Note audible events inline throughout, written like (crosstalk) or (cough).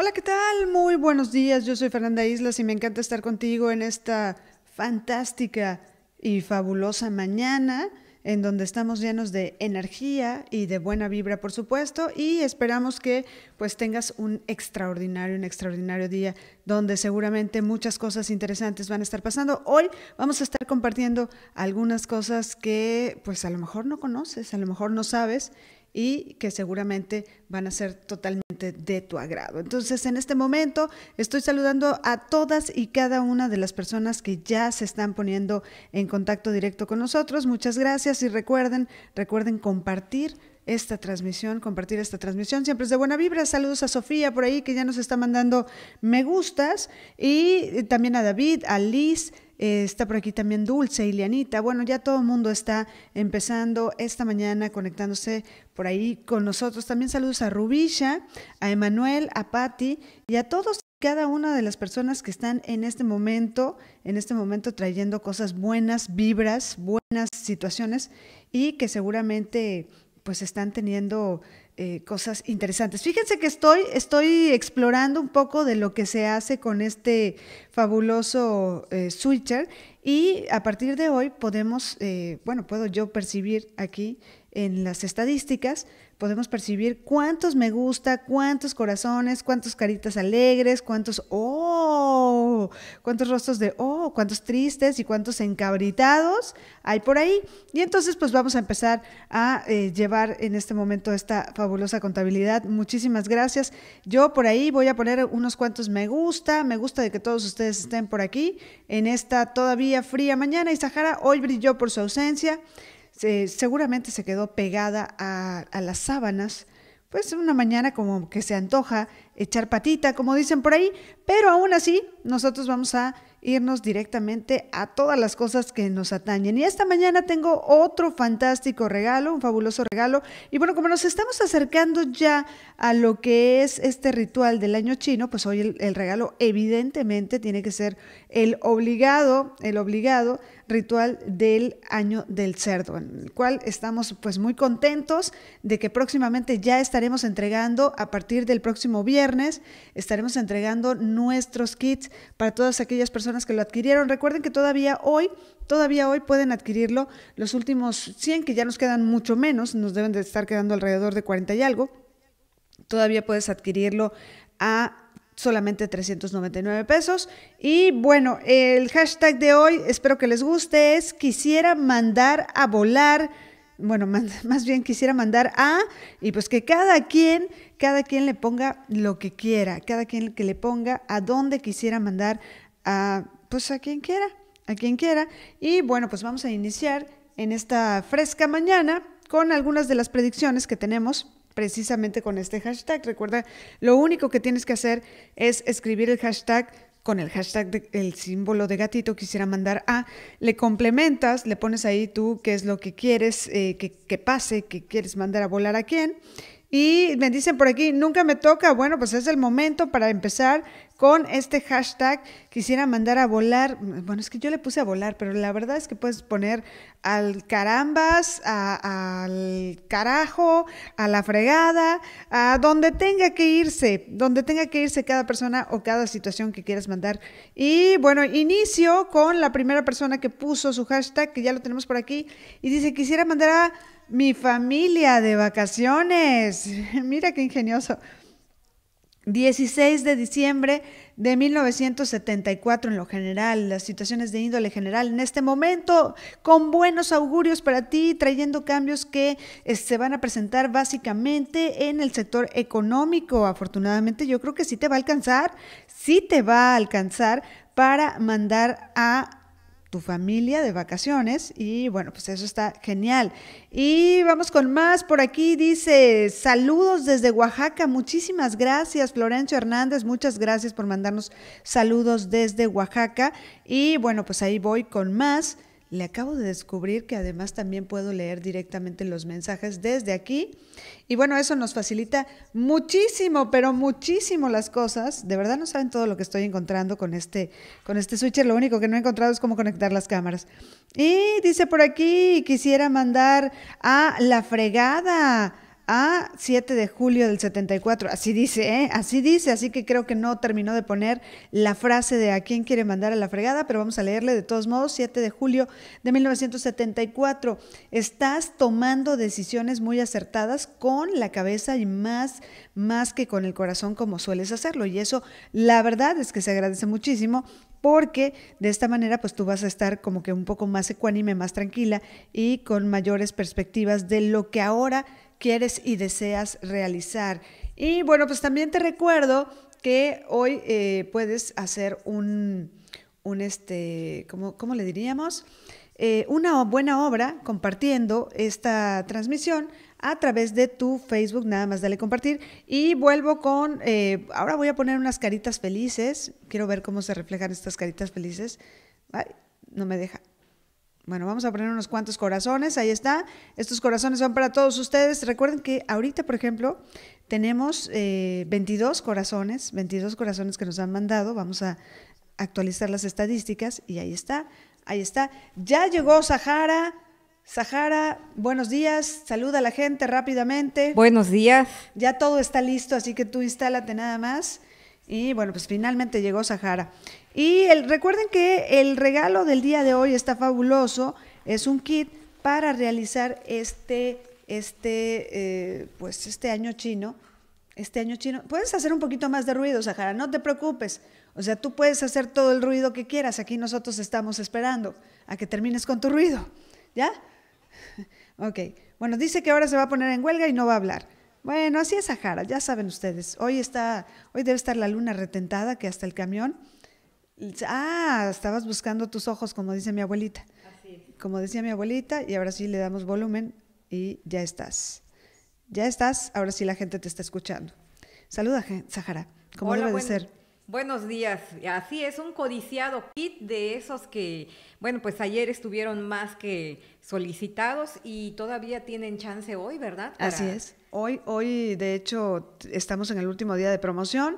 Hola, ¿qué tal? Muy buenos días. Yo soy Fernanda Islas y me encanta estar contigo en esta fantástica y fabulosa mañana en donde estamos llenos de energía y de buena vibra, por supuesto, y esperamos que pues tengas un extraordinario, un extraordinario día donde seguramente muchas cosas interesantes van a estar pasando. Hoy vamos a estar compartiendo algunas cosas que pues a lo mejor no conoces, a lo mejor no sabes y que seguramente van a ser totalmente de tu agrado. Entonces, en este momento estoy saludando a todas y cada una de las personas que ya se están poniendo en contacto directo con nosotros. Muchas gracias y recuerden, recuerden compartir esta transmisión, compartir esta transmisión. Siempre es de buena vibra. Saludos a Sofía por ahí que ya nos está mandando me gustas y también a David, a Liz. Eh, está por aquí también Dulce y Bueno, ya todo el mundo está empezando esta mañana conectándose por ahí con nosotros. También saludos a Rubisha, a Emanuel, a Patti y a todos cada una de las personas que están en este momento, en este momento trayendo cosas buenas, vibras, buenas situaciones y que seguramente pues están teniendo eh, cosas interesantes. Fíjense que estoy, estoy explorando un poco de lo que se hace con este fabuloso eh, switcher y a partir de hoy podemos, eh, bueno, puedo yo percibir aquí en las estadísticas, podemos percibir cuántos me gusta, cuántos corazones, cuántas caritas alegres, cuántos oh, cuántos rostros de oh, cuántos tristes y cuántos encabritados hay por ahí. Y entonces pues vamos a empezar a eh, llevar en este momento esta fabulosa contabilidad. Muchísimas gracias. Yo por ahí voy a poner unos cuantos me gusta, me gusta de que todos ustedes estén por aquí en esta todavía fría mañana y Sahara hoy brilló por su ausencia seguramente se quedó pegada a, las sábanas, pues una mañana como que se antoja echar patita, como dicen por ahí, pero aún así nosotros vamos a irnos directamente a todas las cosas que nos atañen. Y esta mañana tengo otro fantástico regalo, un fabuloso regalo. Y bueno, como nos estamos acercando ya a lo que es este ritual del año chino, pues hoy el regalo evidentemente tiene que ser el obligado, el obligado ritual del año del cerdo, en el cual estamos pues muy contentos de que próximamente ya estaremos entregando a partir del próximo viernes, estaremos entregando nuestros kits para todas aquellas personas que lo adquirieron. Recuerden que todavía hoy, todavía hoy pueden adquirirlo los últimos 100 que ya nos quedan mucho menos, nos deben de estar quedando alrededor de 40 y algo. Todavía puedes adquirirlo a solamente 399 pesos. Y bueno, el hashtag de hoy, espero que les guste, es quisiera mandar a volar, bueno, (laughs) más bien quisiera mandar a, y pues que cada quien, cada quien le ponga lo que quiera, cada quien que le ponga a dónde quisiera mandar a, pues a quien quiera, a quien quiera. Y bueno, pues vamos a iniciar en esta fresca mañana con algunas de las predicciones que tenemos precisamente con este hashtag. Recuerda, lo único que tienes que hacer es escribir el hashtag con el hashtag el símbolo de gatito quisiera mandar a, le complementas, le pones ahí tú qué es lo que quieres eh, que, pase, que quieres mandar a volar a quién. Y me dicen por aquí, nunca me toca. Bueno, pues es el momento para empezar con este hashtag quisiera mandar a volar, bueno, es que yo le puse a volar, pero la verdad es que puedes poner al carambas, al carajo, a la fregada, a donde tenga que irse, donde tenga que irse cada persona o cada situación que quieras mandar. Y bueno, inicio con la primera persona que puso su hashtag, que ya lo tenemos por aquí, y dice, quisiera mandar a mi familia de vacaciones. (laughs) Mira qué ingenioso. 16 de diciembre de 1974 en lo general, las situaciones de índole general en este momento, con buenos augurios para ti, trayendo cambios que eh, se van a presentar básicamente en el sector económico. Afortunadamente yo creo que sí te va a alcanzar, sí te va a alcanzar para mandar a tu familia de vacaciones y bueno, pues eso está genial. Y vamos con más, por aquí dice, saludos desde Oaxaca, muchísimas gracias Florencio Hernández, muchas gracias por mandarnos saludos desde Oaxaca y bueno, pues ahí voy con más. Le acabo de descubrir que además también puedo leer directamente los mensajes desde aquí. Y bueno, eso nos facilita muchísimo, pero muchísimo las cosas. De verdad no saben todo lo que estoy encontrando con este, con este switcher. Lo único que no he encontrado es cómo conectar las cámaras. Y dice por aquí, quisiera mandar a la fregada a 7 de julio del 74. Así dice, ¿eh? así dice, así que creo que no terminó de poner la frase de a quién quiere mandar a la fregada, pero vamos a leerle de todos modos, 7 de julio de 1974. Estás tomando decisiones muy acertadas con la cabeza y más, más que con el corazón como sueles hacerlo. Y eso, la verdad es que se agradece muchísimo porque de esta manera pues tú vas a estar como que un poco más ecuánime, más tranquila y con mayores perspectivas de lo que ahora quieres y deseas realizar. Y bueno, pues también te recuerdo que hoy eh, puedes hacer un, un este, ¿cómo, le diríamos? Eh, una buena obra compartiendo esta transmisión a través de tu Facebook, nada más dale compartir. Y vuelvo con, eh, ahora voy a poner unas caritas felices, quiero ver cómo se reflejan estas caritas felices. Ay, no me deja. Bueno, vamos a poner unos cuantos corazones, ahí está. Estos corazones son para todos ustedes. Recuerden que ahorita, por ejemplo, tenemos 22 eh, corazones, 22 corazones que nos han mandado. Vamos a actualizar las estadísticas y ahí está, ahí está. Ya llegó Sahara. Sahara, buenos días, saluda a la gente rápidamente. Buenos días. Ya todo está listo, así que tú instálate nada más. Y bueno, pues finalmente llegó Sahara. Y el, recuerden que el regalo del día de hoy está fabuloso. Es un kit para realizar este, este, eh, pues este año chino. Este año chino. Puedes hacer un poquito más de ruido, Sahara, no te preocupes. O sea, tú puedes hacer todo el ruido que quieras. Aquí nosotros estamos esperando a que termines con tu ruido. ¿Ya? (laughs) Ok. Bueno, dice que ahora se va a poner en huelga y no va a hablar. Bueno, así es Sahara, ya saben ustedes. Hoy está, hoy debe estar la luna retentada que hasta el camión. Ah, estabas buscando tus ojos, como dice mi abuelita. Como decía mi abuelita, y ahora sí le damos volumen y ya estás. Ya estás, ahora sí la gente te está escuchando. Saluda, Sahara, ¿cómo debe de ser. Buenos días. Así es, un codiciado kit de esos que, bueno, pues ayer estuvieron más que solicitados y todavía tienen chance hoy, ¿verdad? Así es. Hoy, hoy, de hecho, estamos en el último día de promoción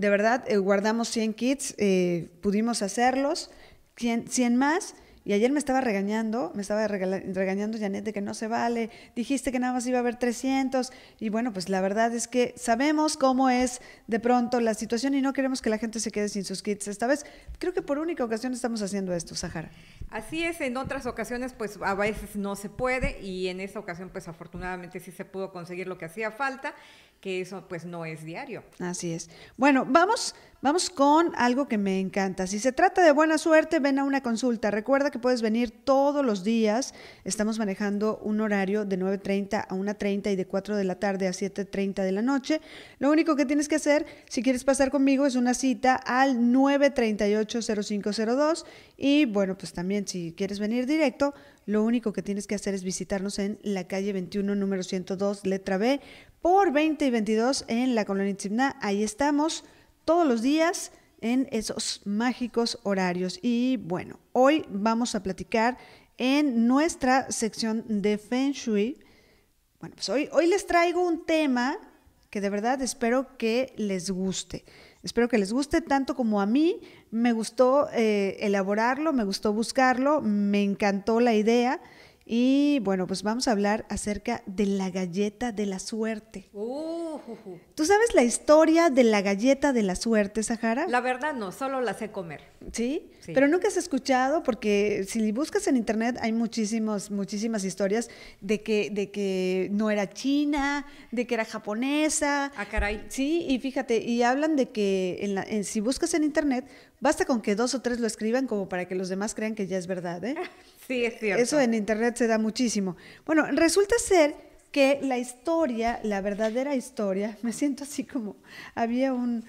de verdad, eh, guardamos 100 kits, eh, pudimos hacerlos, 100, más. Y ayer me estaba regañando, me estaba regañando Janet de que no se vale, dijiste que nada más iba a haber 300. Y bueno, pues la verdad es que sabemos cómo es de pronto la situación y no queremos que la gente se quede sin sus kits esta vez. Creo que por única ocasión estamos haciendo esto, Sahara. Así es, en otras ocasiones pues a veces no se puede y en esta ocasión pues afortunadamente sí se pudo conseguir lo que hacía falta que eso pues no es diario. Así es. Bueno, vamos, vamos con algo que me encanta. Si se trata de buena suerte, ven a una consulta. Recuerda que puedes venir todos los días. Estamos manejando un horario de 9.30 a 1.30 y de 4 de la tarde a 7.30 de la noche. Lo único que tienes que hacer, si quieres pasar conmigo, es una cita al 938-0502. Y bueno, pues también si quieres venir directo, lo único que tienes que hacer es visitarnos en la calle 21, número 102, letra B, por 20 y 22 en la colonia Tzimná. Ahí estamos todos los días en esos mágicos horarios. Y bueno, hoy vamos a platicar en nuestra sección de Feng Shui. Bueno, pues hoy, les traigo un tema que de verdad espero que les guste. Espero que les guste tanto como a mí. Me gustó eh, elaborarlo, me gustó buscarlo, me encantó la idea. Y bueno, pues vamos a hablar acerca de la galleta de la suerte. Uh, ¿Tú sabes la historia de la galleta de la suerte, Sahara? La verdad no, solo la sé comer. ¿Sí? Pero nunca has escuchado, porque si buscas en internet hay muchísimos, muchísimas historias de que, de que no era china, de que era japonesa. Ah, caray. Sí, y fíjate, y hablan de que si buscas en internet, basta con que dos o tres lo escriban como para que los demás crean que ya es verdad, ¿eh? (laughs) Sí, cierto. Eso en Internet se da muchísimo. Bueno, resulta ser que la historia, la verdadera historia, (laughs) me siento así como, había un,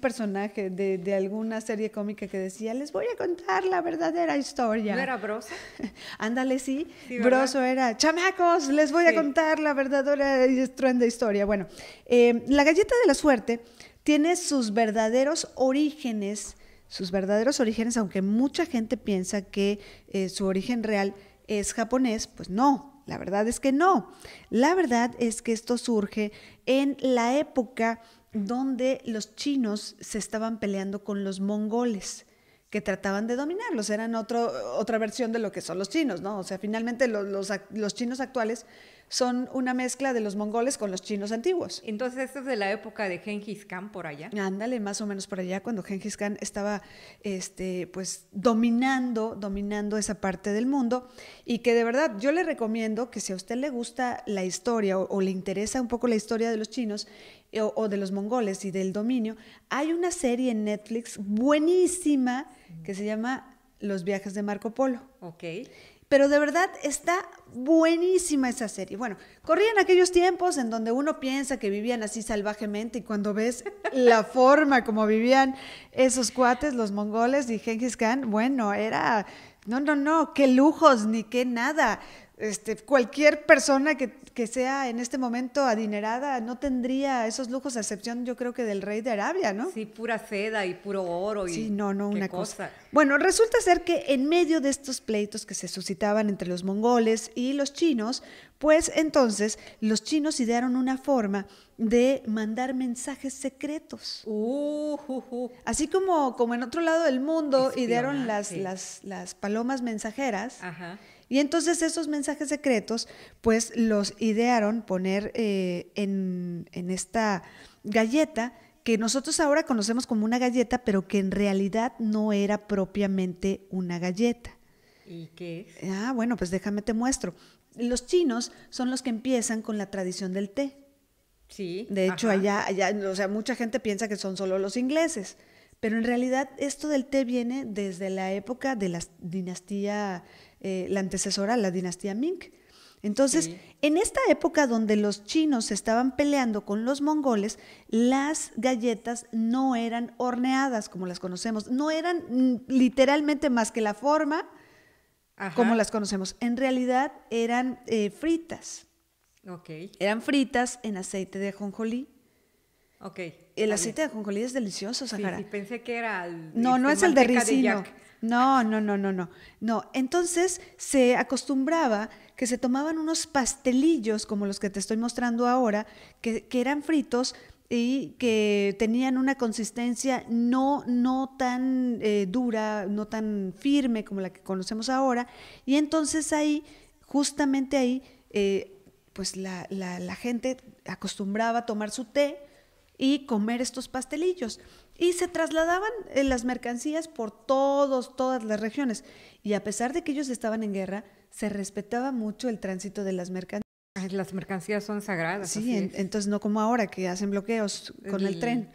personaje de, alguna serie cómica que decía, les voy a contar la verdadera historia. ¿No era Broso? (laughs) Ándale, sí. Broso era, chamacos, les voy a contar la verdadera y estruenda historia. Bueno, eh, la galleta de la suerte tiene sus verdaderos orígenes sus verdaderos orígenes, aunque mucha gente piensa que eh, su origen real es japonés, pues no, la verdad es que no. La verdad es que esto surge en la época donde los chinos se estaban peleando con los mongoles que trataban de dominarlos, eran otra versión de lo que son los chinos, ¿no? O sea, finalmente los, los, los chinos actuales son una mezcla de los mongoles con los chinos antiguos. Entonces, esto es de la época de Genghis Khan por allá. Ándale, más o menos por allá, cuando Genghis Khan estaba este, pues, dominando, dominando esa parte del mundo. Y que de verdad yo le recomiendo que si a usted le gusta la historia o, le interesa un poco la historia de los chinos, eh, o, de los mongoles y del dominio, hay una serie en Netflix buenísima que se llama Los viajes de Marco Polo. Ok pero de verdad está buenísima esa serie. Bueno, corrían aquellos tiempos en donde uno piensa que vivían así salvajemente y cuando ves (laughs) la forma como vivían esos cuates, los mongoles y Genghis Khan, bueno, era, no, no, no, qué lujos ni qué nada. Este, cualquier persona que que sea en este momento adinerada no tendría esos lujos, a excepción yo creo que del rey de Arabia, ¿no? Sí, pura seda y puro oro. Y sí, no, no, una cosa. Bueno, resulta ser que en medio de estos pleitos que se suscitaban entre los mongoles y los chinos, pues entonces los chinos idearon una forma de mandar mensajes secretos. Uh, Así como, como en otro lado del mundo idearon las, las, las palomas mensajeras. Ajá y entonces esos mensajes secretos, pues los idearon poner eh, en, esta galleta que nosotros ahora conocemos como una galleta, pero que en realidad no era propiamente una galleta. ¿Y qué es? Ah, bueno, pues déjame te muestro. Los chinos son los que empiezan con la tradición del té. Sí. De hecho, allá, allá, o sea, mucha gente piensa que son solo los ingleses, pero en realidad esto del té viene desde la época de la dinastía eh, la antecesora, la dinastía Ming. Entonces, en esta época donde los chinos estaban peleando con los mongoles, las galletas no eran horneadas como las conocemos, no eran mm, literalmente más que la forma como las conocemos. En realidad eran eh, fritas. Eran fritas en aceite de ajonjolí. Ok. El aceite de ajonjolí es delicioso, Sahara. Y pensé que era el, No, no es el de este, ricino. No, no, no, no, no. No, entonces se acostumbraba que se tomaban unos pastelillos como los que te estoy mostrando ahora, que, eran fritos y que tenían una consistencia no, no tan eh, dura, no tan firme como la que conocemos ahora. Y entonces ahí, justamente ahí, eh, pues la, la, la gente acostumbraba a tomar su té y comer estos pastelillos. Y se trasladaban eh, las mercancías por todos, todas las regiones. Y a pesar de que ellos estaban en guerra, se respetaba mucho el tránsito de las mercancías. Las mercancías son sagradas. Sí, entonces no como ahora que hacen bloqueos con el, tren.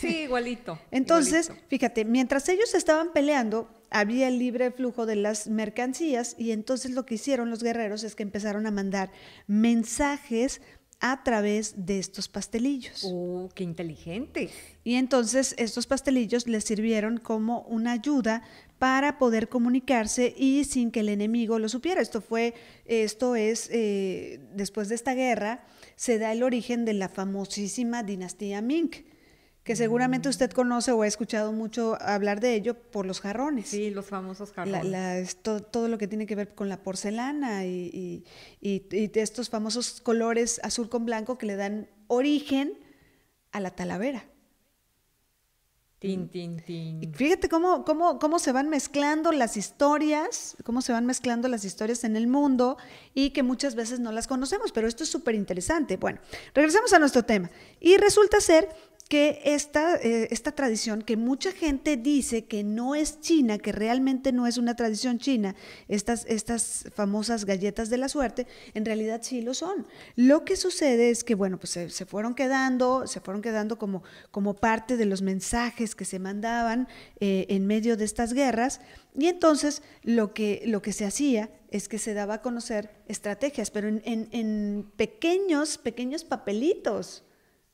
Sí, igualito. (laughs) entonces, fíjate, mientras ellos estaban peleando, había el libre flujo de las mercancías y entonces lo que hicieron los guerreros es que empezaron a mandar mensajes a través de estos pastelillos. ¡Oh, qué inteligente! Y entonces estos pastelillos les sirvieron como una ayuda para poder comunicarse y sin que el enemigo lo supiera. Esto fue, esto es, eh, después de esta guerra, se da el origen de la famosísima dinastía Ming, que seguramente usted conoce o ha escuchado mucho hablar de ello por los jarrones. Sí, los famosos jarrones. todo, lo que tiene que ver con la porcelana y, estos famosos colores azul con blanco que le dan origen a la talavera. Tin, tin, tin. fíjate cómo, cómo, cómo se van mezclando las historias, cómo se van mezclando las historias en el mundo y que muchas veces no las conocemos, pero esto es súper interesante. Bueno, regresamos a nuestro tema. Y resulta ser que eh, esta, tradición que mucha gente dice que no es china, que realmente no es una tradición china, estas, estas famosas galletas de la suerte, en realidad sí lo son. Lo que sucede es que, bueno, pues se, fueron quedando, se fueron quedando como, como parte de los mensajes que se mandaban eh, en medio de estas guerras, y entonces lo que, lo que se hacía es que se daba a conocer estrategias, pero en, en pequeños, pequeños papelitos.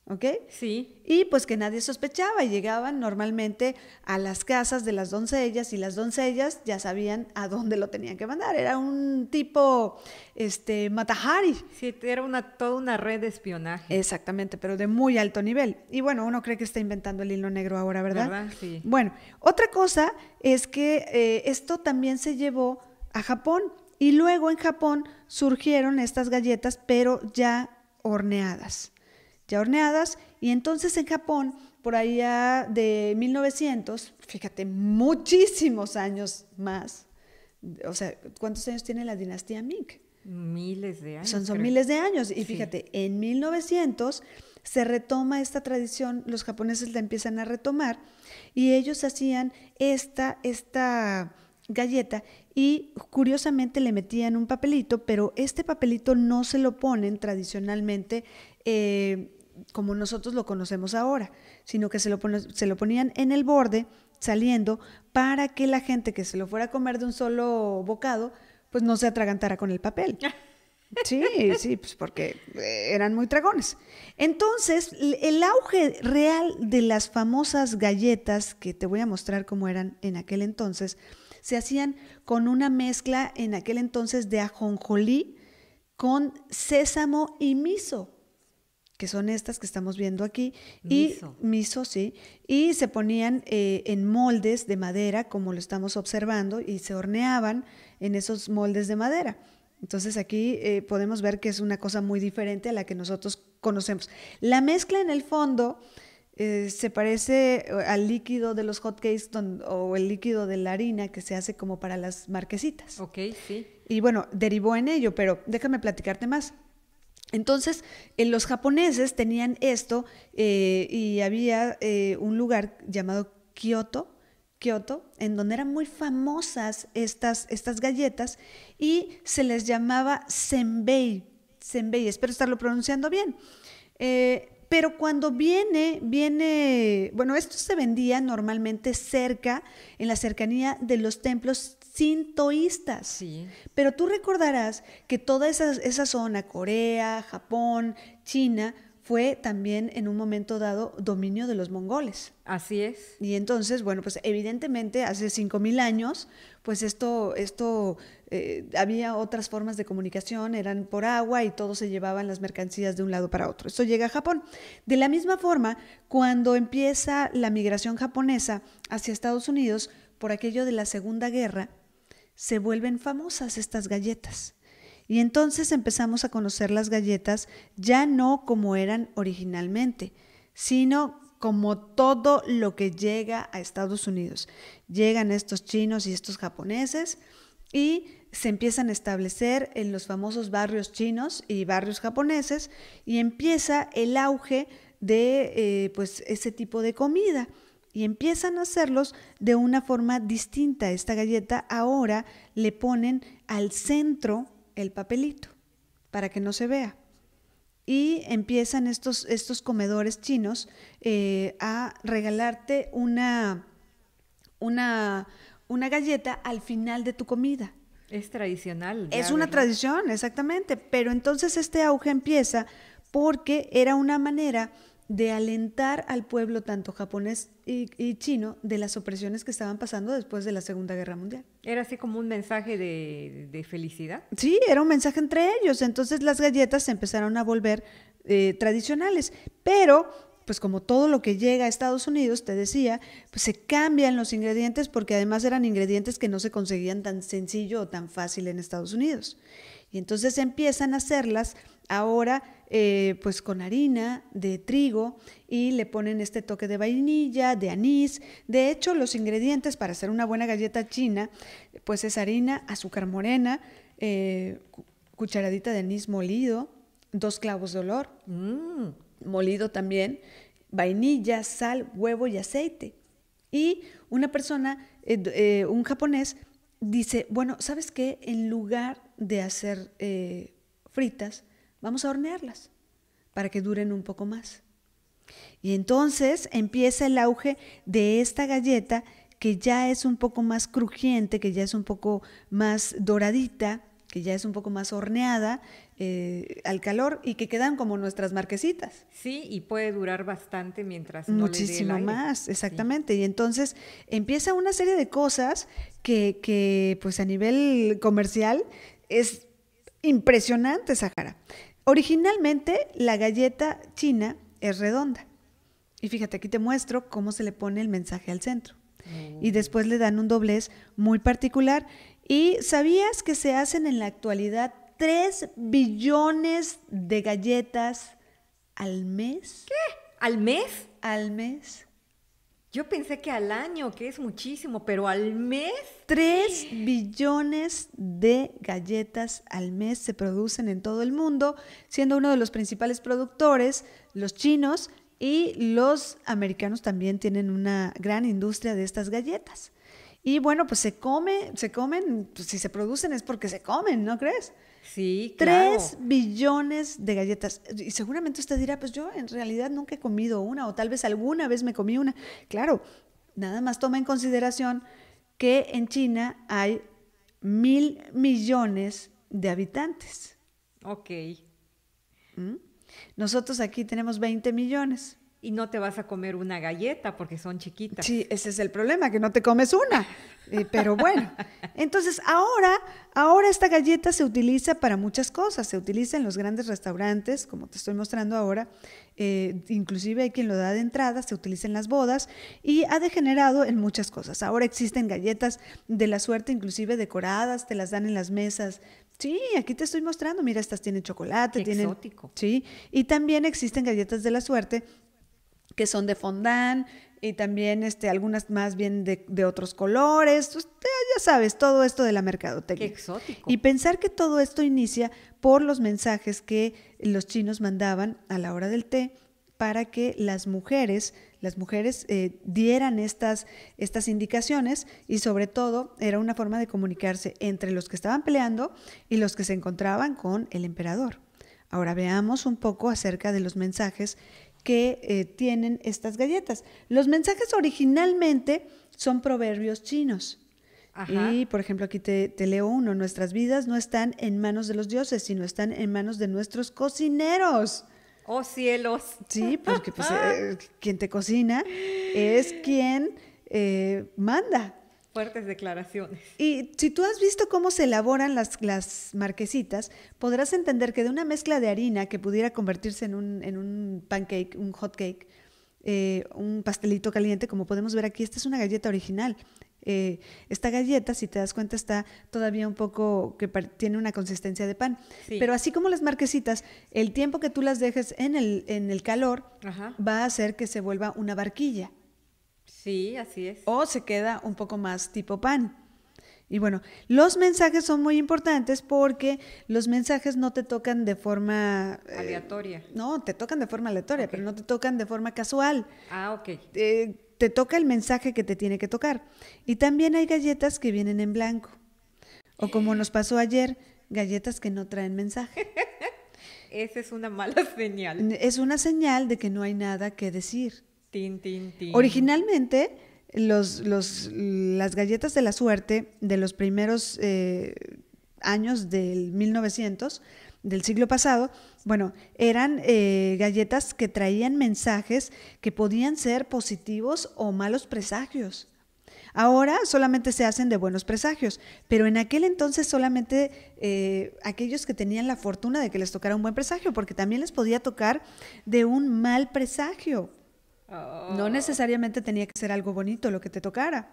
¿ok? Sí. Y pues que nadie sospechaba y llegaban normalmente a las casas de las doncellas y las doncellas ya sabían a dónde lo tenían que mandar. Era un tipo, este, Matahari. Sí, era una, toda una red de espionaje. Exactamente, pero de muy alto nivel. Y bueno, uno cree que está inventando el hilo negro ahora, ¿verdad? Sí. Bueno, otra cosa es que eh, esto también se llevó a Japón. Y luego en Japón surgieron estas galletas, pero ya horneadas ya horneadas. Y entonces en Japón, por allá de 1900, fíjate, muchísimos años más. O sea, ¿cuántos años tiene la dinastía Ming? Miles de años. Son, miles de años. Y fíjate, en 1900 se retoma esta tradición, los japoneses la empiezan a retomar y ellos hacían esta, esta galleta y curiosamente le metían un papelito, pero este papelito no se lo ponen tradicionalmente eh, como nosotros lo conocemos ahora, sino que se lo, se lo ponían en el borde saliendo para que la gente que se lo fuera a comer de un solo bocado, pues no se atragantara con el papel. (laughs) Sí, sí, pues porque eh, eran muy tragones. Entonces, el auge real de las famosas galletas, que te voy a mostrar cómo eran en aquel entonces, se hacían con una mezcla en aquel entonces de ajonjolí con sésamo y miso que son estas que estamos viendo aquí, y miso, sí, y se ponían eh, en moldes de madera, como lo estamos observando, y se horneaban en esos moldes de madera. Entonces aquí eh, podemos ver que es una cosa muy diferente a la que nosotros conocemos. La mezcla en el fondo eh, se parece al líquido de los hotcakes o el líquido de la harina que se hace como para las marquesitas. Ok, sí. Y bueno, derivó en ello, pero déjame platicarte más. Entonces, eh, los japoneses tenían esto eh, y había eh, un lugar llamado Kyoto, Kyoto, en donde eran muy famosas estas, estas galletas y se les llamaba senbei, senbei, espero estarlo pronunciando bien. pero cuando viene, viene, bueno, esto se vendía normalmente cerca, en la cercanía de los templos sintoístas. Sí. Pero tú recordarás que toda esa, esa zona, Corea, Japón, China, fue también en un momento dado dominio de los mongoles. Así es. Y entonces, bueno, pues evidentemente hace 5.000 años, pues esto, esto eh, había otras formas de comunicación, eran por agua y todos se llevaban las mercancías de un lado para otro. Esto llega a Japón. De la misma forma, cuando empieza la migración japonesa hacia Estados Unidos por aquello de la Segunda Guerra, se vuelven famosas estas galletas. Y entonces empezamos a conocer las galletas ya no como eran originalmente, sino como todo lo que llega a Estados Unidos. Llegan estos chinos y estos japoneses y se empiezan a establecer en los famosos barrios chinos y barrios japoneses y empieza el auge de eh, pues ese tipo de comida y empiezan a hacerlos de una forma distinta. Esta galleta ahora le ponen al centro el papelito para que no se vea. Y empiezan estos, estos comedores chinos eh, a regalarte una, una, una galleta al final de tu comida. Es tradicional. es una tradición, exactamente. Pero entonces este auge empieza porque era una manera de alentar al pueblo tanto japonés y, chino de las opresiones que estaban pasando después de la Segunda Guerra Mundial. Era así como un mensaje de, felicidad. Sí, era un mensaje entre ellos. Entonces las galletas se empezaron a volver eh, tradicionales. Pero, pues como todo lo que llega a Estados Unidos, te decía, pues se cambian los ingredientes porque además eran ingredientes que no se conseguían tan sencillo o tan fácil en Estados Unidos. Y entonces empiezan a hacerlas ahora eh, pues con harina de trigo y le ponen este toque de vainilla, de anís. De hecho, los ingredientes para hacer una buena galleta china, pues es harina, azúcar morena, eh, cucharadita de anís molido, dos clavos de olor, mm. molido también, vainilla, sal, huevo y aceite. Y una persona, eh, un japonés, dice, bueno, ¿sabes qué? En lugar de hacer fritas, Vamos a hornearlas para que duren un poco más. Y entonces empieza el auge de esta galleta que ya es un poco más crujiente, que ya es un poco más doradita, que ya es un poco más horneada eh, al calor y que quedan como nuestras marquesitas. Sí, y puede durar bastante mientras no Muchísimo más, exactamente. Y entonces empieza una serie de cosas que, que pues a nivel comercial es impresionante, Sahara. Originalmente la galleta china es redonda. Y fíjate, aquí te muestro cómo se le pone el mensaje al centro. Y mm. después le dan un doblez muy particular. ¿Y sabías que se hacen en la actualidad 3 billones de galletas al mes? ¿Qué? ¿Al mes? Al mes. Yo pensé que al año, que es muchísimo, pero al mes. 3 billones de galletas al mes se producen en todo el mundo, siendo uno de los principales productores los chinos y los americanos también tienen una gran industria de estas galletas. Y bueno, pues se come, se comen, pues si se producen es porque se comen, ¿no crees? Sí, Tres billones de galletas. Y seguramente usted dirá, pues yo en realidad nunca he comido una o tal vez alguna vez me comí una. Claro, nada más toma en consideración que en China hay mil millones de habitantes. Ok. ¿Mm? Nosotros aquí tenemos 20 millones y no te vas a comer una galleta porque son chiquitas. Sí, ese es el problema, que no te comes una. Eh, pero bueno, (laughs) entonces ahora, ahora esta galleta se utiliza para muchas cosas. Se utiliza en los grandes restaurantes, como te estoy mostrando ahora. Eh, inclusive hay quien lo da de entrada, se utiliza en las bodas y ha degenerado en muchas cosas. Ahora existen galletas de la suerte, inclusive decoradas, te las dan en las mesas Sí, aquí te estoy mostrando. Mira, estas tienen chocolate, tienen. Exótico. Sí, y también existen galletas de la suerte que son de fondant y también este, algunas más bien de, otros colores. Usted, ya sabes, todo esto de la mercadotecnia. exótico. Y pensar que todo esto inicia por los mensajes que los chinos mandaban a la hora del té para que las mujeres, las mujeres eh, dieran estas, estas indicaciones y sobre todo era una forma de comunicarse entre los que estaban peleando y los que se encontraban con el emperador. Ahora veamos un poco acerca de los mensajes que eh, tienen estas galletas. Los mensajes originalmente son proverbios chinos. Y, por ejemplo, aquí te, leo uno, nuestras vidas no están en manos de los dioses, sino están en manos de nuestros cocineros. Oh cielos. Sí, porque pues, (laughs) eh, quien te cocina es quien eh, manda. Fuertes declaraciones. Y si tú has visto cómo se elaboran las, las marquesitas, podrás entender que de una mezcla de harina que pudiera convertirse en un, en un pancake, un hot cake, eh, un pastelito caliente, como podemos ver aquí, esta es una galleta original. Eh, esta galleta, si te das cuenta, está todavía un poco que tiene una consistencia de pan. Pero así como las marquesitas, el tiempo que tú las dejes en el, en el calor va a hacer que se vuelva una barquilla. Sí, así es. O se queda un poco más tipo pan. Y bueno, los mensajes son muy importantes porque los mensajes no te tocan de forma... Eh, aleatoria. no, te tocan de forma aleatoria, pero no te tocan de forma casual. Ah, ok. Eh, te toca el mensaje que te tiene que tocar. Y también hay galletas que vienen en blanco. O como nos pasó ayer, galletas que no traen mensaje. (laughs) Esa es una mala señal. Es una señal de que no hay nada que decir. Originalmente, las galletas de la suerte de los primeros eh, años del 1900, del siglo pasado, bueno, eran eh, galletas que traían mensajes que podían ser positivos o malos presagios. Ahora solamente se hacen de buenos presagios, pero en aquel entonces solamente eh, aquellos que tenían la fortuna de que les tocara un buen presagio, porque también les podía tocar de un mal presagio. No oh. necesariamente tenía que ser algo bonito lo que te tocara.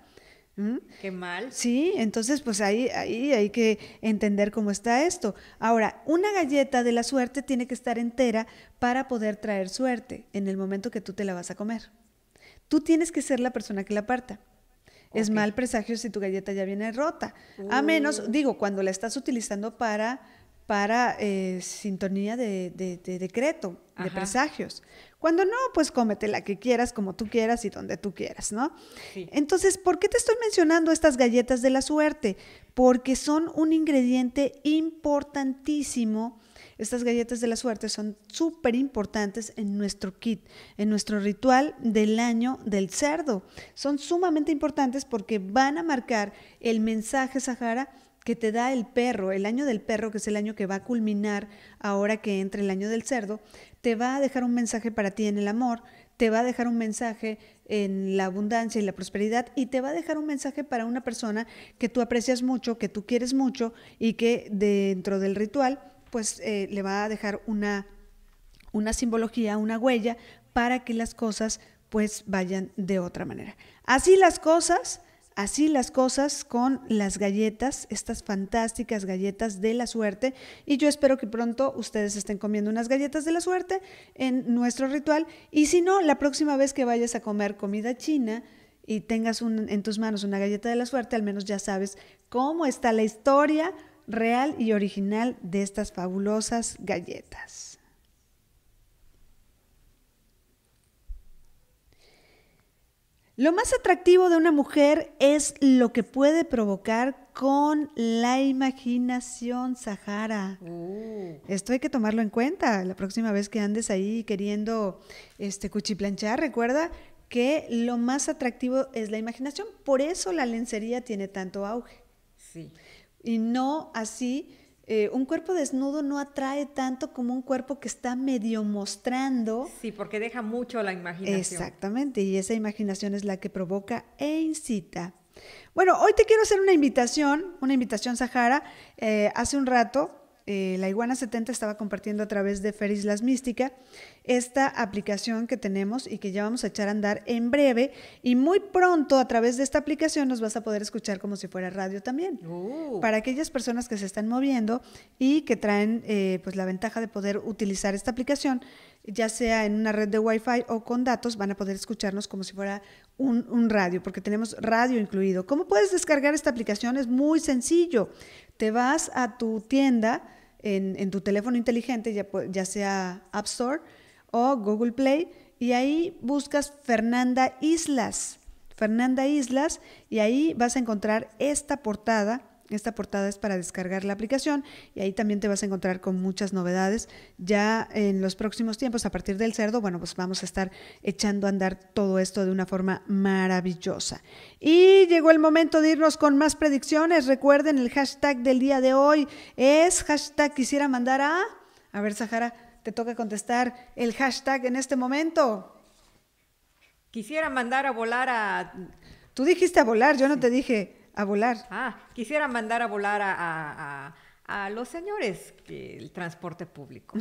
Qué mal. Sí, entonces pues ahí, ahí hay que entender cómo está esto. Ahora, una galleta de la suerte tiene que estar entera para poder traer suerte en el momento que tú te la vas a comer. Tú tienes que ser la persona que la aparta. Es mal presagio si tu galleta ya viene rota. A menos, uh. digo, cuando la estás utilizando para para eh, sintonía de, decreto, de presagios. Cuando no, pues cómete la que quieras, como tú quieras y donde tú quieras, ¿no? Entonces, ¿por qué te estoy mencionando estas galletas de la suerte? Porque son un ingrediente importantísimo. Estas galletas de la suerte son súper importantes en nuestro kit, en nuestro ritual del año del cerdo. Son sumamente importantes porque van a marcar el mensaje, Sahara, que te da el perro, el año del perro, que es el año que va a culminar ahora que entra el año del cerdo, te va a dejar un mensaje para ti en el amor, te va a dejar un mensaje en la abundancia y la prosperidad y te va a dejar un mensaje para una persona que tú aprecias mucho, que tú quieres mucho y que dentro del ritual pues eh, le va a dejar una, una simbología, una huella para que las cosas pues vayan de otra manera. Así las cosas, Así las cosas con las galletas, estas fantásticas galletas de la suerte. Y yo espero que pronto ustedes estén comiendo unas galletas de la suerte en nuestro ritual. Y si no, la próxima vez que vayas a comer comida china y tengas en tus manos una galleta de la suerte, al menos ya sabes cómo está la historia real y original de estas fabulosas galletas. Lo más atractivo de una mujer es lo que puede provocar con la imaginación, Sahara. Uh. Esto hay que tomarlo en cuenta. La próxima vez que andes ahí queriendo este, cuchiplanchar, recuerda que lo más atractivo es la imaginación. Por eso la lencería tiene tanto auge. Sí. Y no así eh, un cuerpo desnudo no atrae tanto como un cuerpo que está medio mostrando. Sí, porque deja mucho la imaginación. Exactamente, y esa imaginación es la que provoca e incita. Bueno, hoy te quiero hacer una invitación, una invitación Sahara. Eh, hace un rato eh, la Iguana 70 estaba compartiendo a través de Feris Las Mística esta aplicación que tenemos y que ya vamos a echar a andar en breve. Y muy pronto, a través de esta aplicación, nos vas a poder escuchar como si fuera radio también. Uh. Para aquellas personas que se están moviendo y que traen eh, pues la ventaja de poder utilizar esta aplicación, ya sea en una red de Wi-Fi o con datos, van a poder escucharnos como si fuera un, un radio, porque tenemos radio incluido. ¿Cómo puedes descargar esta aplicación? Es muy sencillo. Te vas a tu tienda en, tu teléfono inteligente, ya sea App Store o Google Play, y ahí buscas Fernanda Islas. Fernanda Islas, y ahí vas a encontrar esta portada esta portada es para descargar la aplicación y ahí también te vas a encontrar con muchas novedades. Ya en los próximos tiempos, a partir del cerdo, bueno, pues vamos a estar echando a andar todo esto de una forma maravillosa. Y llegó el momento de irnos con más predicciones. Recuerden, el hashtag del día de hoy es hashtag quisiera mandar a... A ver, Sahara, te toca contestar el hashtag en este momento. Quisiera mandar a volar a... Tú dijiste a volar, yo no te dije. A volar. Ah, quisieran mandar a volar a a los señores que el transporte público.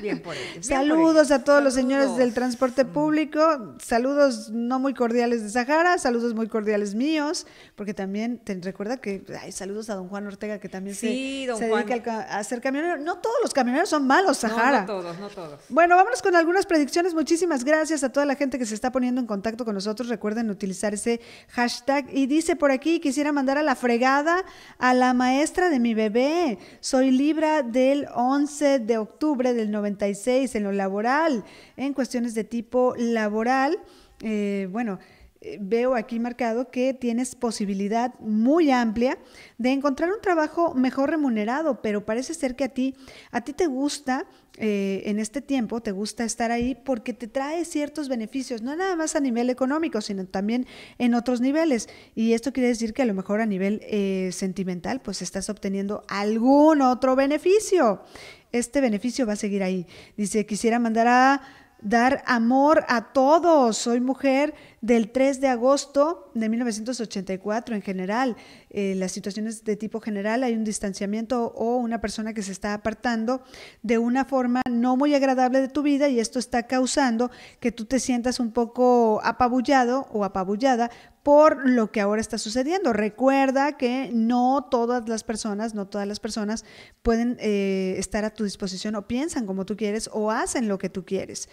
bien por ellos. (laughs) saludos a todos los señores del transporte mm. público, saludos no muy cordiales de Sahara, saludos muy cordiales míos, porque también te recuerda que hay saludos a don Juan Ortega que también se, dedica a ser camionero. No todos los camioneros son malos, Sahara. no todos, no todos. Bueno, vámonos con algunas predicciones. Muchísimas gracias a toda la gente que se está poniendo en contacto con nosotros. Recuerden utilizar ese hashtag. Y dice por aquí, quisiera mandar a la fregada a la maestra de mi bebé. Soy Libra del 11 de octubre del 96 en lo laboral, en cuestiones de tipo laboral. Eh, bueno, eh, veo aquí marcado que tienes posibilidad muy amplia de encontrar un trabajo mejor remunerado, pero parece ser que a ti, a ti te gusta eh, en este tiempo, te gusta estar ahí porque te trae ciertos beneficios, no nada más a nivel económico, sino también en otros niveles. Y esto quiere decir que a lo mejor a nivel eh, sentimental, pues estás obteniendo algún otro beneficio. Este beneficio va a seguir ahí. Dice, quisiera mandar a dar amor a todos. Soy mujer del 3 de agosto de 1984 en general. Eh, las situaciones de tipo general hay un distanciamiento o una persona que se está apartando de una forma no muy agradable de tu vida y esto está causando que tú te sientas un poco apabullado o apabullada por lo que ahora está sucediendo. Recuerda que no todas las personas, no todas las personas pueden eh, estar a tu disposición o piensan como tú quieres o hacen lo que tú quieres.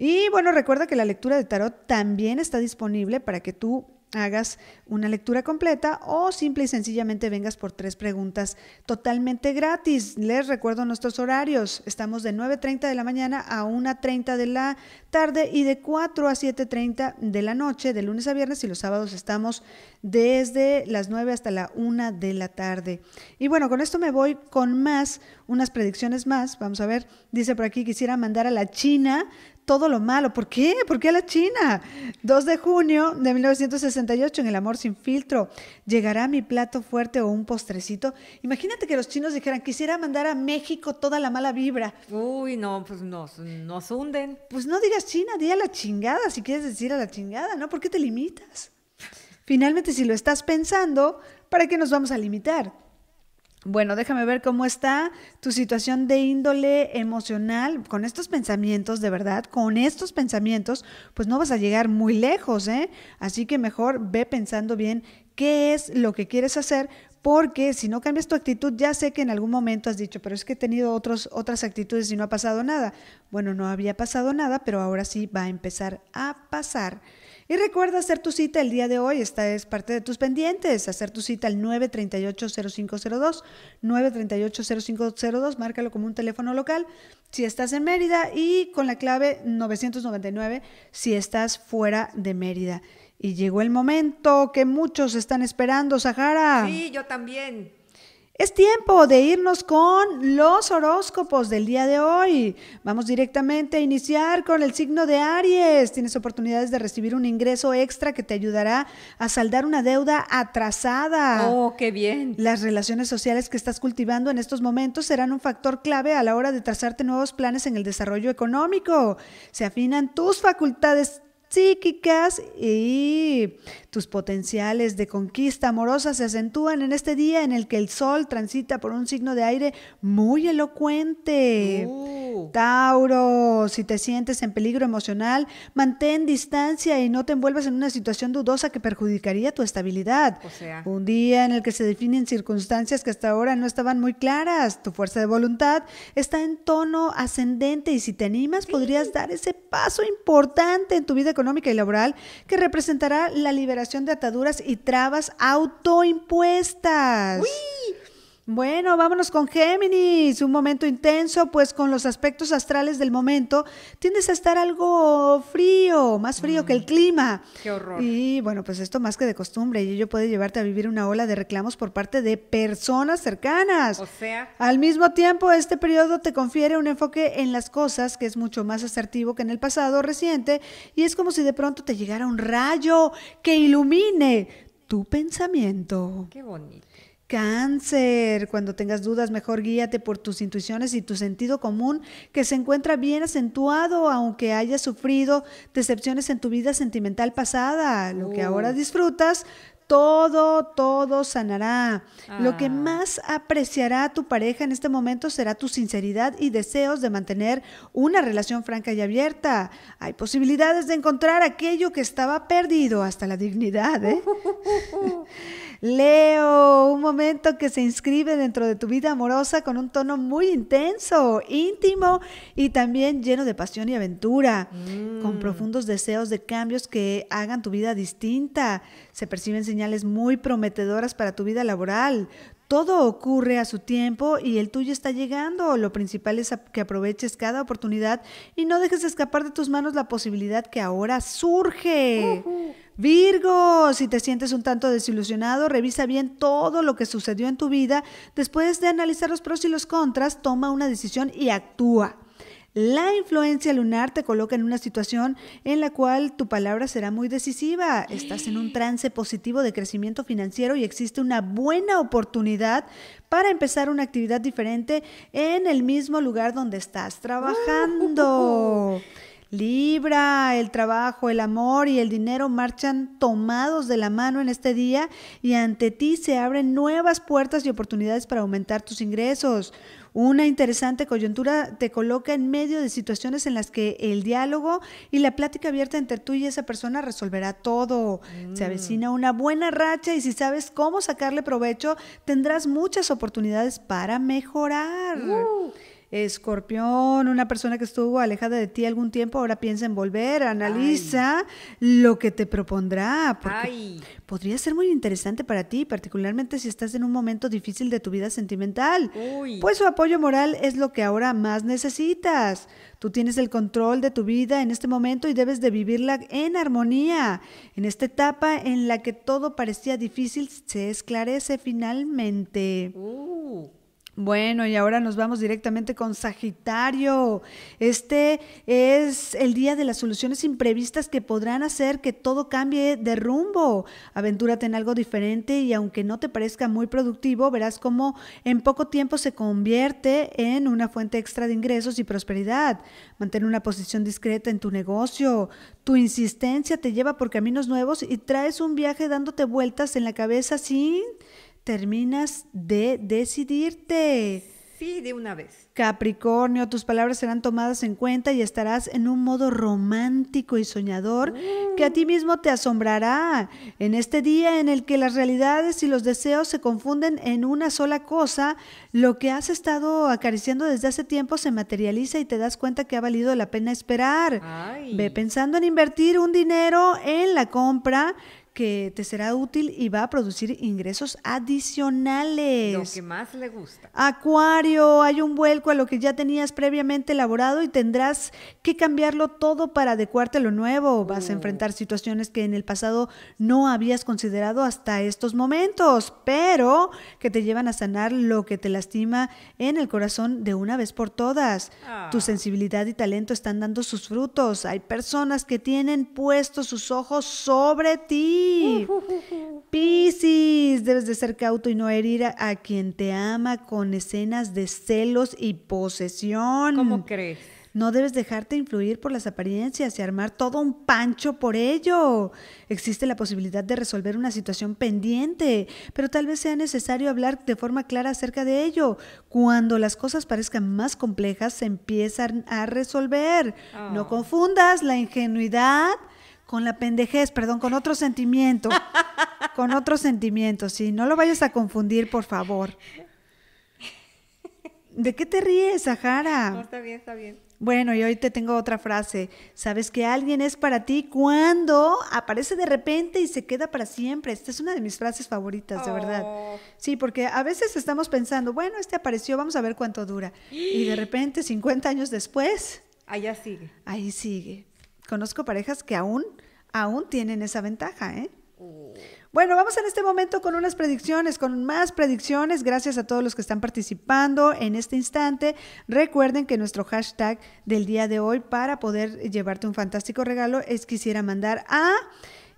Y bueno, recuerda que la lectura de tarot también está disponible para que tú hagas una lectura completa o simple y sencillamente vengas por tres preguntas totalmente gratis. Les recuerdo nuestros horarios. Estamos de 9.30 de la mañana a 1.30 de la tarde y de 4 a 7.30 de la noche, de lunes a viernes y los sábados estamos desde las 9 hasta la 1 de la tarde. Y bueno, con esto me voy con más, unas predicciones más. Vamos a ver, dice por aquí, quisiera mandar a la China todo lo malo. ¿Por qué? ¿Por qué a la China? 2 de junio de 1968, en El Amor sin filtro, ¿llegará mi plato fuerte o un postrecito? Imagínate que los chinos dijeran, quisiera mandar a México toda la mala vibra. Uy, no, pues nos, nos hunden. Pues no digas China, di a la chingada, si quieres decir a la chingada, ¿no? ¿Por qué te limitas? Finalmente, si lo estás pensando, ¿para qué nos vamos a limitar? Bueno, déjame ver cómo está tu situación de índole emocional. Con estos pensamientos, de verdad, con estos pensamientos, pues no vas a llegar muy lejos, ¿eh? Así que mejor ve pensando bien qué es lo que quieres hacer porque si no cambias tu actitud, ya sé que en algún momento has dicho, pero es que he tenido otros, otras actitudes y no ha pasado nada. Bueno, no había pasado nada, pero ahora sí va a empezar a pasar. Y recuerda hacer tu cita el día de hoy, esta es parte de tus pendientes, hacer tu cita al 938-0502, 938-0502, márcalo como un teléfono local si estás en Mérida y con la clave 999 si estás fuera de Mérida. Y llegó el momento que muchos están esperando, Sahara. Sí, yo también. Es tiempo de irnos con los horóscopos del día de hoy. Vamos directamente a iniciar con el signo de Aries. Tienes oportunidades de recibir un ingreso extra que te ayudará a saldar una deuda atrasada. Oh, qué bien. Las relaciones sociales que estás cultivando en estos momentos serán un factor clave a la hora de trazarte nuevos planes en el desarrollo económico. Se afinan tus facultades psíquicas y tus potenciales de conquista amorosa se acentúan en este día en el que el sol transita por un signo de aire muy elocuente. Uh. Tauro, si te sientes en peligro emocional, mantén distancia y no te envuelvas en una situación dudosa que perjudicaría tu estabilidad. Un día en el que se definen circunstancias que hasta ahora no estaban muy claras. Tu fuerza de voluntad está en tono ascendente y si te animas podrías dar ese paso importante en tu vida económica y laboral que representará la liberación de ataduras y trabas autoimpuestas. Bueno, vámonos con Géminis. Un momento intenso, pues con los aspectos astrales del momento, tiendes a estar algo frío, más frío que el mm, clima. Qué horror. Y bueno, pues esto más que de costumbre, y ello puede llevarte a vivir una ola de reclamos por parte de personas cercanas. O sea. Al mismo tiempo, este periodo te confiere un enfoque en las cosas que es mucho más asertivo que en el pasado reciente, y es como si de pronto te llegara un rayo que ilumine tu pensamiento. Qué bonito. Cáncer, cuando tengas dudas, mejor guíate por tus intuiciones y tu sentido común que se encuentra bien acentuado, aunque hayas sufrido decepciones en tu vida sentimental pasada. Lo que oh. ahora disfrutas, todo, todo sanará. Lo que ah. más apreciará tu pareja en este momento será tu sinceridad y deseos de mantener una relación franca y abierta. Hay posibilidades de encontrar aquello que estaba perdido, hasta la dignidad. ¿eh? (laughs) Leo, un momento que se inscribe dentro de tu vida amorosa con un tono muy intenso, íntimo y también lleno de pasión y aventura, mm. con profundos deseos de cambios que hagan tu vida distinta. Se perciben señales muy prometedoras para tu vida laboral. Todo ocurre a su tiempo y el tuyo está llegando. Lo principal es que aproveches cada oportunidad y no dejes escapar de tus manos la posibilidad que ahora surge. Virgo, si te sientes un tanto desilusionado, revisa bien todo lo que sucedió en tu vida. Después de analizar los pros y los contras, toma una decisión y actúa. La influencia lunar te coloca en una situación en la cual tu palabra será muy decisiva. Estás en un (gasps) trance positivo de crecimiento financiero y existe una buena oportunidad para empezar una actividad diferente en el mismo lugar donde estás ¡Oh! trabajando. Libra, el trabajo, el amor y el dinero marchan tomados de la mano en este día y ante ti se abren nuevas puertas y oportunidades para aumentar tus ingresos. Una interesante coyuntura te coloca en medio de situaciones en las que el diálogo y la plática abierta entre tú y esa persona resolverá todo. Se mm. avecina una buena racha y si sabes cómo sacarle provecho, tendrás muchas oportunidades para mejorar. Uh, escorpión, una persona que estuvo alejada de ti algún tiempo, ahora piensa en volver, analiza lo que te propondrá. Porque Podría ser muy interesante para ti, particularmente si estás en un momento difícil de tu vida sentimental. Pues su apoyo moral es lo que ahora más necesitas. Tú tienes el control de tu vida en este momento y debes de vivirla en armonía. En esta etapa en la que todo parecía difícil, se esclarece finalmente. Uh. Bueno, y ahora nos vamos directamente con Sagitario. Este es el día de las soluciones imprevistas que podrán hacer que todo cambie de rumbo. Aventúrate en algo diferente y aunque no te parezca muy productivo, verás cómo en poco tiempo se convierte en una fuente extra de ingresos y prosperidad. Mantén una posición discreta en tu negocio. Tu insistencia te lleva por caminos nuevos y traes un viaje dándote vueltas en la cabeza sin terminas de decidirte. Sí, de una vez. Capricornio, tus palabras serán tomadas en cuenta y estarás en un modo romántico y soñador mm. que a ti mismo te asombrará. En este día en el que las realidades y los deseos se confunden en una sola cosa, lo que has estado acariciando desde hace tiempo se materializa y te das cuenta que ha valido la pena esperar. Ve pensando en invertir un dinero en la compra que te será útil y va a producir ingresos adicionales. Lo que más le gusta. Acuario, hay un vuelco a lo que ya tenías previamente elaborado y tendrás que cambiarlo todo para adecuarte a lo nuevo. Vas a oh. enfrentar situaciones que en el pasado no habías considerado hasta estos momentos, pero que te llevan a sanar lo que te lastima en el corazón de una vez por todas. Tu ah. sensibilidad y talento están dando sus frutos. Hay personas que tienen puestos sus ojos sobre ti. Piscis, debes de ser cauto y no herir a, quien te ama con escenas de celos y posesión. ¿Cómo crees? No debes dejarte influir por las apariencias y armar todo un pancho por ello. Existe la posibilidad de resolver una situación pendiente, pero tal vez sea necesario hablar de forma clara acerca de ello. Cuando las cosas parezcan más complejas, se empiezan a resolver. No ah. confundas la ingenuidad con la pendejez, perdón, con otro sentimiento, (laughs) con otro sentimiento, sí, no lo vayas a confundir, por favor. ¿De qué te ríes, Sahara? está bien, está bien. Bueno, y hoy te tengo otra frase. Sabes que alguien es para ti cuando aparece de repente y se queda para siempre. Esta es una de mis frases favoritas, de verdad. Oh. Sí, porque a veces estamos pensando, bueno, este apareció, vamos a ver cuánto dura. Y de (gasps) repente, 50 años después. Allá sigue. Ahí sigue conozco parejas que aún, aún tienen esa ventaja, ¿eh? Oh. Bueno, vamos en este momento con unas predicciones, con más predicciones. Gracias a todos los que están participando en este instante. Recuerden que nuestro hashtag del día de hoy para poder llevarte un fantástico regalo es quisiera mandar a...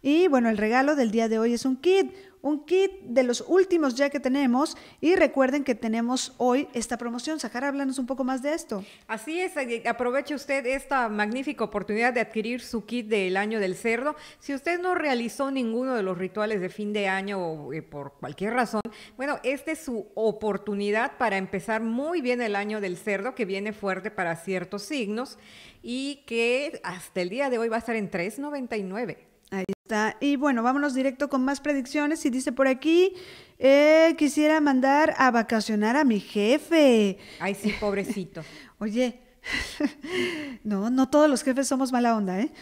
Y bueno, el regalo del día de hoy es un kit, un kit de los últimos ya que tenemos y recuerden que tenemos hoy esta promoción. Sahara, háblanos un poco más de esto. Así es, eh, aproveche usted esta magnífica oportunidad de adquirir su kit del año del cerdo. Si usted no realizó ninguno de los rituales de fin de año o eh, por cualquier razón, bueno, esta es su oportunidad para empezar muy bien el año del cerdo que viene fuerte para ciertos signos y que hasta el día de hoy va a estar en 399. Y bueno, vámonos directo con más predicciones. Y dice por aquí, eh, quisiera mandar a vacacionar a mi jefe. Ay, sí, pobrecito. (laughs) Oye, (laughs) no, no todos los jefes somos mala onda, ¿eh?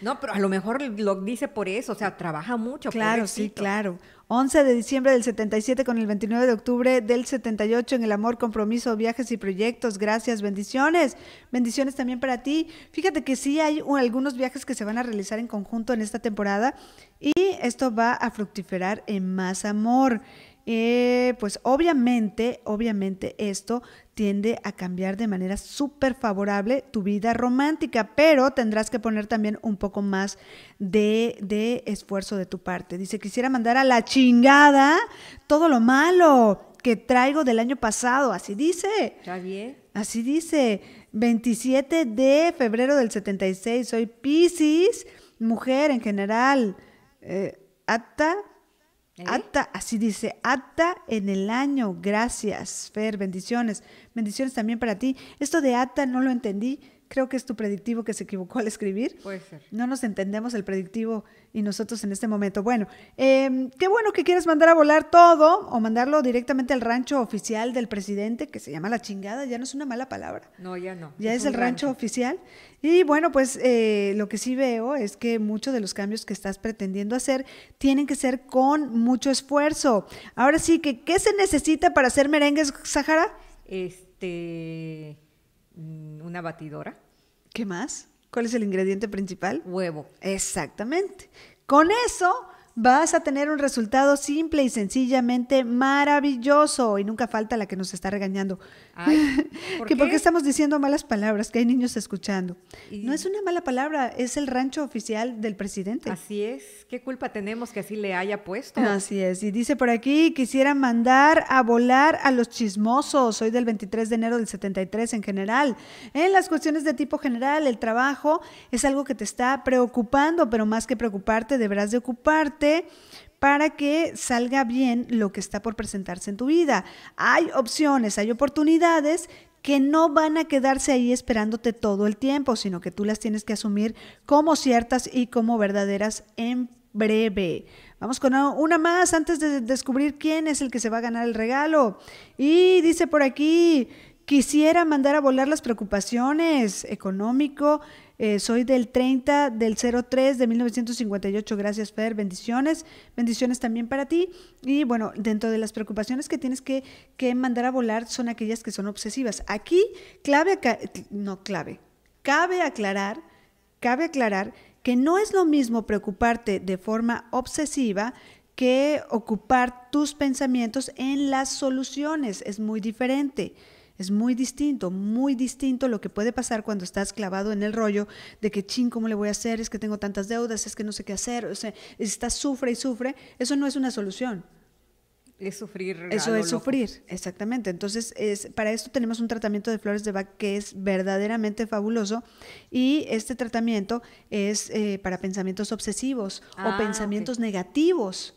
no, pero a lo mejor lo dice por eso, o sea, trabaja mucho. Claro, sí, claro. 11 de diciembre del 77 con el 29 de octubre del 78 en el amor, compromiso, viajes y proyectos. Gracias, bendiciones. Bendiciones también para ti. Fíjate que sí hay algunos viajes que se van a realizar en conjunto en esta temporada y esto va a fructificar en más amor. Eh, pues obviamente, obviamente esto tiende a cambiar de manera súper favorable tu vida romántica, pero tendrás que poner también un poco más de, esfuerzo de tu parte. Dice, quisiera mandar a la chingada todo lo malo que traigo del año pasado, así dice. Está bien. Así dice, 27 de febrero del 76, soy Pisces, mujer en general, eh, ata, ¿Eh? ata, así dice, ata en el año, gracias, Fer, bendiciones. Bendiciones también para ti. Esto de ATA no lo entendí. Creo que es tu predictivo que se equivocó al escribir. Puede ser. No nos entendemos el predictivo y nosotros en este momento. Bueno, em, qué bueno que quieres mandar a volar todo o mandarlo directamente al rancho oficial del presidente, que se llama la chingada, ya no es una mala palabra. No, ya no. Ya es, el rancho. oficial. Y bueno, pues eh, lo que sí veo es que muchos de los cambios que estás pretendiendo hacer tienen que ser con mucho esfuerzo. Ahora sí que, ¿qué se necesita para hacer merengues, Sahara? Este Mm, una batidora. ¿Qué más? ¿Cuál es el ingrediente principal? Huevo. Exactamente. Con eso vas a tener un resultado simple y sencillamente maravilloso. Y nunca falta la que nos está regañando. (laughs) ¿por qué? porque estamos diciendo malas palabras, que hay niños escuchando. No es una mala palabra, es el rancho oficial del presidente. Así es, ¿qué culpa tenemos que así le haya puesto? Así es, y dice por aquí, quisiera mandar a volar a los chismosos. hoy del 23 de enero del 73 en general. En las cuestiones de tipo general, el trabajo es algo que te está preocupando, pero más que preocuparte, deberás de ocuparte para que salga bien lo que está por presentarse en tu vida. Hay opciones, hay oportunidades que no van a quedarse ahí esperándote todo el tiempo, sino que tú las tienes que asumir como ciertas y como verdaderas en breve. Vamos con una más antes de descubrir quién es el que se va a ganar el regalo. Y dice por aquí, quisiera mandar a volar las preocupaciones económico eh, soy del 30 del 03 de 1958. Gracias, Fer. Bendiciones. Bendiciones también para ti. Y bueno, dentro de las preocupaciones que tienes que, que mandar a volar son aquellas que son obsesivas. Aquí, clave, no clave, cabe aclarar, cabe aclarar que no es lo mismo preocuparte de forma obsesiva que ocupar tus pensamientos en las soluciones. Es muy diferente. Es muy distinto, muy distinto lo que puede pasar cuando estás clavado en el rollo de que, ching, ¿cómo le voy a hacer? Es que tengo tantas deudas, es que no sé qué hacer, o sea, estás sufre y sufre. Eso no es una solución. Es sufrir. Eso es sufrir, exactamente. Entonces, es, para esto tenemos un tratamiento de flores de Bach que es verdaderamente fabuloso y este tratamiento es eh, para pensamientos obsesivos o ah, pensamientos negativos.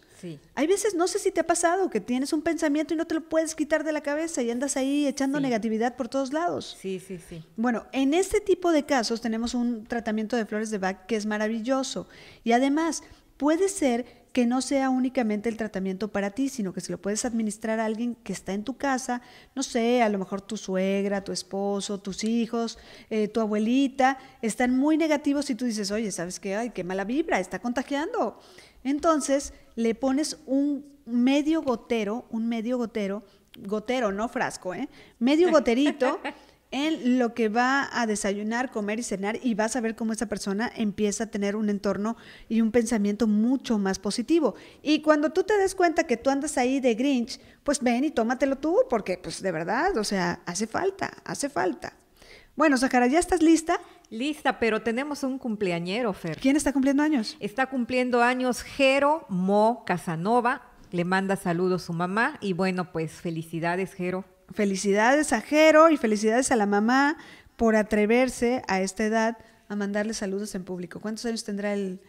Hay veces, no sé si te ha pasado, que tienes un pensamiento y no te lo puedes quitar de la cabeza y andas ahí echando negatividad por todos lados. Sí, sí, sí. Bueno, en este tipo de casos tenemos un tratamiento de flores de Bach que es maravilloso. Y además, puede ser que no sea únicamente el tratamiento para ti, sino que se lo puedes administrar a alguien que está en tu casa, no sé, a lo mejor tu suegra, tu esposo, tus hijos, eh, tu abuelita, están muy negativos y tú dices, oye, ¿sabes qué? Ay, qué mala vibra, está contagiando. Entonces le pones un medio gotero, un medio gotero, gotero, no frasco, ¿eh? medio (laughs) goterito en lo que va a desayunar, comer y cenar y vas a ver cómo esa persona empieza a tener un entorno y un pensamiento mucho más positivo. Y cuando tú te des cuenta que tú andas ahí de Grinch, pues ven y tómatelo tú, porque pues de verdad, o sea, hace falta, hace falta. Bueno, Sahara, ¿ya estás lista? Lista, pero tenemos un cumpleañero, Fer. ¿Quién está cumpliendo años? Está cumpliendo años Jero Mo Casanova. Le manda saludos su mamá y bueno, pues felicidades, Jero. Felicidades a Jero y felicidades a la mamá por atreverse a esta edad a mandarle saludos en público. ¿Cuántos años tendrá el,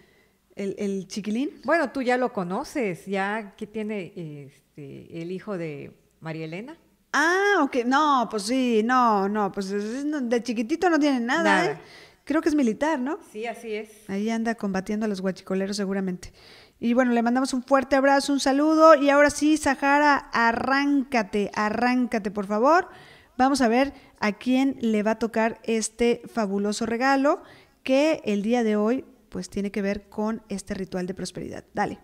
chiquilín? Bueno, tú ya lo conoces, ya que tiene este, el hijo de María Elena. Ah, ok. No, pues sí, no, no. Pues de chiquitito no tiene nada, ¿eh? Creo que es militar, ¿no? Sí, así es. Ahí anda combatiendo a los guachicoleros seguramente. Y bueno, le mandamos un fuerte abrazo, un saludo. Y ahora sí, Sahara, arráncate, arráncate, por favor. Vamos a ver a quién le va a tocar este fabuloso regalo que el día de hoy pues tiene que ver con este ritual de prosperidad. Dale.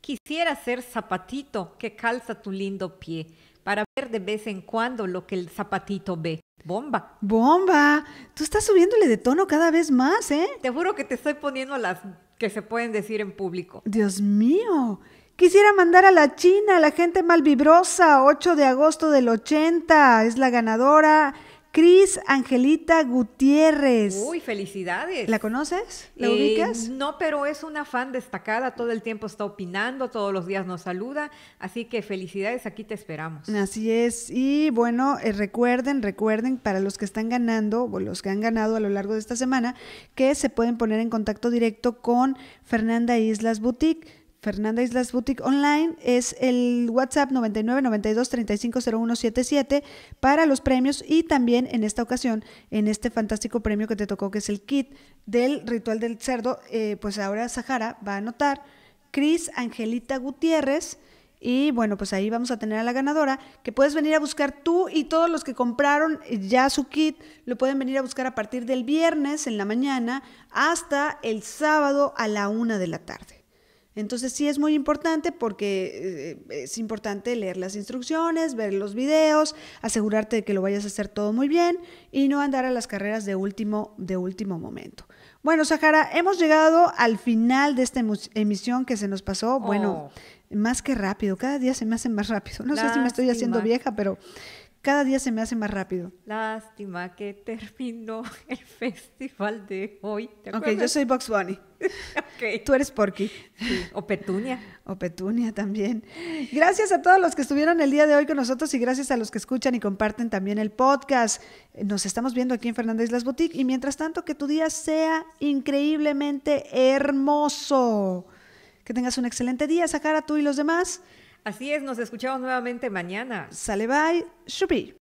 Quisiera ser zapatito que calza tu lindo pie para ver de vez en cuando lo que el zapatito ve. Bomba. Bomba. Tú estás subiéndole de tono cada vez más, ¿eh? Te juro que te estoy poniendo las que se pueden decir en público. Dios mío. Quisiera mandar a la China, a la gente malvibrosa, 8 de agosto del 80, es la ganadora. Cris Angelita Gutiérrez. Uy, felicidades. ¿La conoces? ¿La eh, ubicas? No, pero es una fan destacada, todo el tiempo está opinando, todos los días nos saluda, así que felicidades, aquí te esperamos. Así es, y bueno, eh, recuerden, recuerden para los que están ganando o los que han ganado a lo largo de esta semana, que se pueden poner en contacto directo con Fernanda Islas Boutique Fernanda Islas Boutique Online es el WhatsApp 9992350177 para los premios y también en esta ocasión, en este fantástico premio que te tocó, que es el kit del ritual del cerdo, eh, pues ahora Sahara va a anotar Cris Angelita Gutiérrez. Y bueno, pues ahí vamos a tener a la ganadora, que puedes venir a buscar tú y todos los que compraron ya su kit, lo pueden venir a buscar a partir del viernes en la mañana hasta el sábado a la una de la tarde. Entonces sí es muy importante porque eh, es importante leer las instrucciones, ver los videos, asegurarte de que lo vayas a hacer todo muy bien y no andar a las carreras de último, de último momento. Bueno, Sahara, hemos llegado al final de esta emisión que se nos pasó. Bueno, oh. más que rápido, cada día se me hace más rápido. No sé si me estoy haciendo vieja, pero cada día se me hace más rápido. Lástima que terminó el (laughs) festival de hoy. ok, yo soy Box Bunny. (laughs) Tú eres Porky. O Petunia. O Petunia también. Gracias a todos los que estuvieron el día de hoy con nosotros y gracias a los que escuchan y comparten también el podcast. Nos estamos viendo aquí en Fernández Las Boutique y mientras tanto que tu día sea increíblemente hermoso. Que tengas un excelente día, Sahara, tú y los demás. Así es, nos escuchamos nuevamente mañana. Sale bye, Shupi.